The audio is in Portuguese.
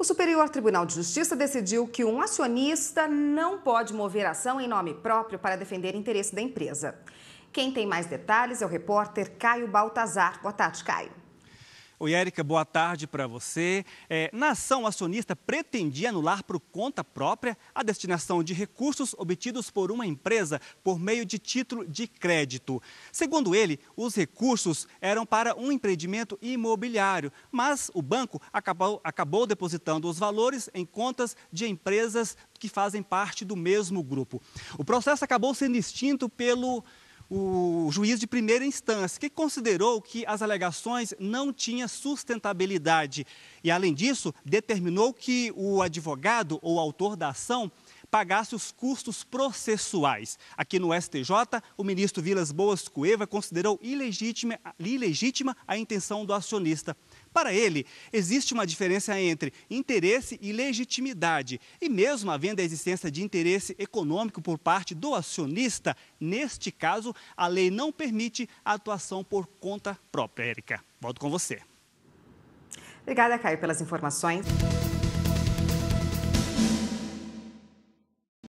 O Superior Tribunal de Justiça decidiu que um acionista não pode mover ação em nome próprio para defender interesse da empresa. Quem tem mais detalhes é o repórter Caio Baltazar. Boa tarde, Caio. Oi, Érica, boa tarde para você. É, na ação, o acionista pretendia anular por conta própria a destinação de recursos obtidos por uma empresa por meio de título de crédito. Segundo ele, os recursos eram para um empreendimento imobiliário, mas o banco acabou, acabou depositando os valores em contas de empresas que fazem parte do mesmo grupo. O processo acabou sendo extinto pelo o juiz de primeira instância, que considerou que as alegações não tinham sustentabilidade. E, além disso, determinou que o advogado ou autor da ação pagasse os custos processuais. Aqui no STJ, o ministro Vilas Boas Cueva considerou ilegítima, ilegítima a intenção do acionista. Para ele, existe uma diferença entre interesse e legitimidade. E mesmo havendo a existência de interesse econômico por parte do acionista, neste caso, a lei não permite a atuação por conta própria. Érica, volto com você. Obrigada, Caio, pelas informações.